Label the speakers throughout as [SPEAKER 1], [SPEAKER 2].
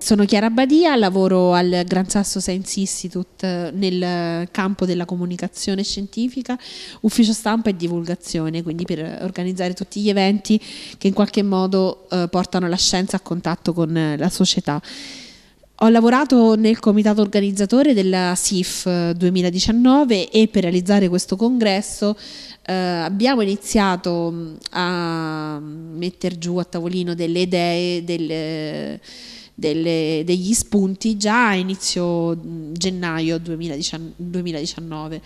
[SPEAKER 1] Sono Chiara Badia, lavoro al Gran Sasso Science Institute eh, nel campo della comunicazione scientifica, ufficio stampa e divulgazione, quindi per organizzare tutti gli eventi che in qualche modo eh, portano la scienza a contatto con eh, la società. Ho lavorato nel comitato organizzatore della SIF 2019 eh, e per realizzare questo congresso eh, abbiamo iniziato mm, a mettere giù a tavolino delle idee, delle delle, degli spunti già a inizio gennaio 2019.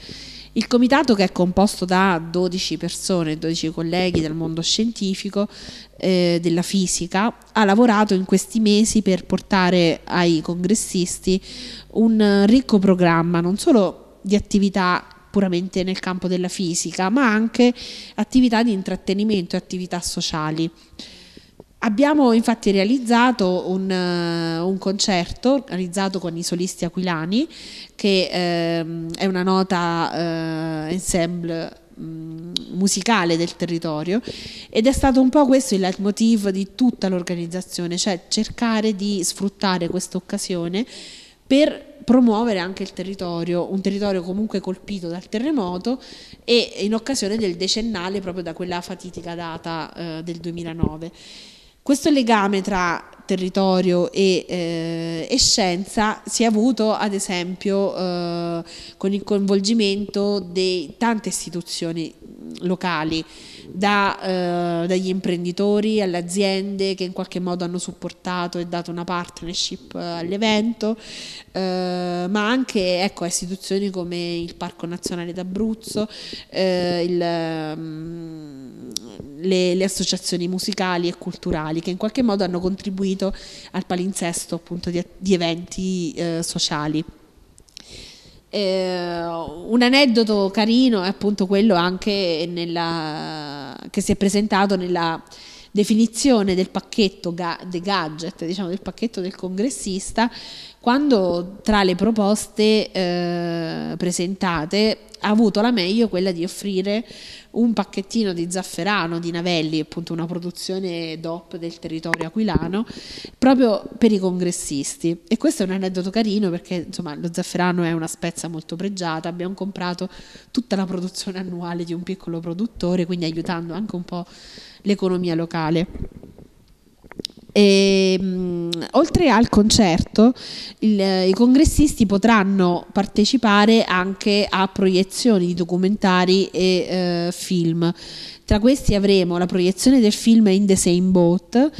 [SPEAKER 1] Il comitato che è composto da 12 persone, 12 colleghi del mondo scientifico, eh, della fisica, ha lavorato in questi mesi per portare ai congressisti un ricco programma, non solo di attività puramente nel campo della fisica, ma anche attività di intrattenimento e attività sociali. Abbiamo infatti realizzato un, eh, un, concerto realizzato con i solisti aquilani che ehm, è una nota eh, ensemble mh, mm, musicale del territorio ed è stato un po' questo il leitmotiv di tutta l'organizzazione, cioè cercare di sfruttare questa occasione per promuovere anche il territorio, un territorio comunque colpito dal terremoto e in occasione del decennale proprio da quella fatidica data eh, del 2009. Questo legame tra territorio e, eh, e, scienza si è avuto ad esempio eh, con il coinvolgimento di tante istituzioni mm, locali, da, eh, dagli imprenditori alle aziende che in qualche modo hanno supportato e dato una partnership eh, all'evento, eh, ma anche ecco, istituzioni come il Parco Nazionale d'Abruzzo, eh, il... Mm, le, le, associazioni musicali e culturali che in qualche modo hanno contribuito al palinsesto appunto di, di eventi eh, sociali. Eh, un aneddoto carino è appunto quello anche nella, che si è presentato nella definizione del pacchetto ga, dei gadget, diciamo del pacchetto del congressista, quando tra le proposte eh, presentate ha avuto la meglio quella di offrire un pacchettino di zafferano di Navelli, appunto una produzione DOP del territorio aquilano, proprio per i congressisti. E questo è un aneddoto carino perché insomma lo zafferano è una spezza molto pregiata, abbiamo comprato tutta la produzione annuale di un piccolo produttore, quindi aiutando anche un po' l'economia locale. E, ehm, mh, oltre al concerto, il, eh, i congressisti potranno partecipare anche a proiezioni di documentari e eh, film. Tra questi avremo la proiezione del film In the Same Boat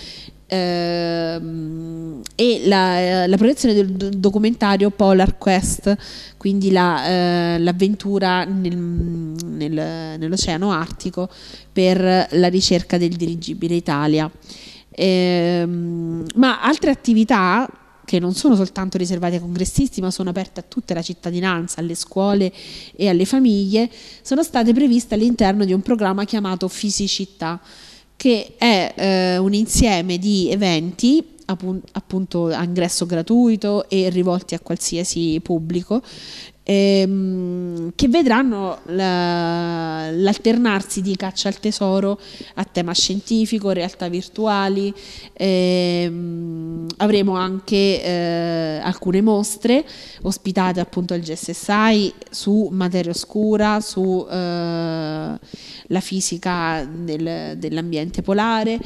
[SPEAKER 1] ehm, e la, eh, la, proiezione del documentario Polar Quest, quindi la, eh, l'avventura nel, nel, nell'Oceano Artico per la ricerca del dirigibile Italia. Ehm, ma altre attività che non sono soltanto riservate ai congressisti ma sono aperte a tutta la cittadinanza, alle scuole e alle famiglie, sono state previste all'interno di un programma chiamato Fisicità, che è eh, un insieme di eventi appunto a ingresso gratuito e rivolti a qualsiasi pubblico ehm, che vedranno la, l'alternarsi di caccia al tesoro a tema scientifico, realtà virtuali, ehm, avremo anche eh, alcune mostre ospitate appunto al GSSI su materia oscura, sulla eh, fisica del, dell'ambiente polare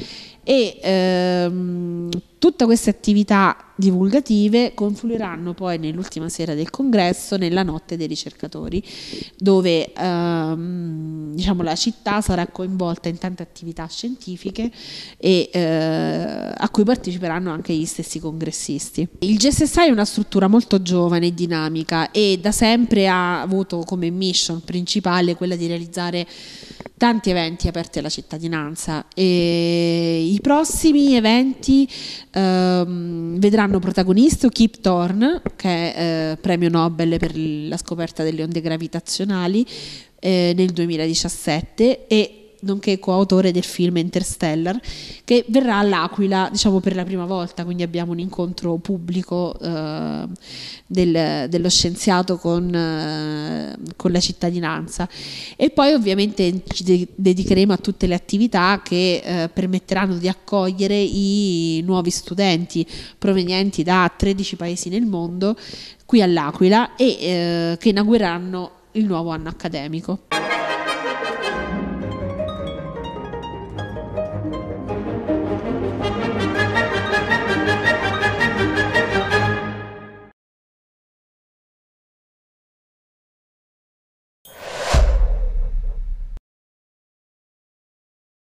[SPEAKER 1] e ehm, Tutte queste attività divulgative confluiranno poi nell'ultima sera del congresso, nella notte dei ricercatori, dove ehm, diciamo, la città sarà coinvolta in tante attività scientifiche e, eh, a cui parteciperanno anche gli stessi congressisti. Il GSSI è una struttura molto giovane e dinamica e da sempre ha avuto come mission principale quella di realizzare tanti eventi aperti alla cittadinanza e i prossimi eventi ehm, vedranno protagonista Kip Thorne che è eh, premio Nobel per la scoperta delle onde gravitazionali eh, nel 2017 e nonché coautore del film Interstellar, che verrà all'Aquila diciamo, per la prima volta, quindi abbiamo un incontro pubblico eh, del, dello scienziato con, eh, con, la cittadinanza. E poi ovviamente ci de- dedicheremo a tutte le attività che eh, permetteranno di accogliere i nuovi studenti provenienti da 13 paesi nel mondo qui all'Aquila e eh, che inaugureranno il nuovo anno accademico.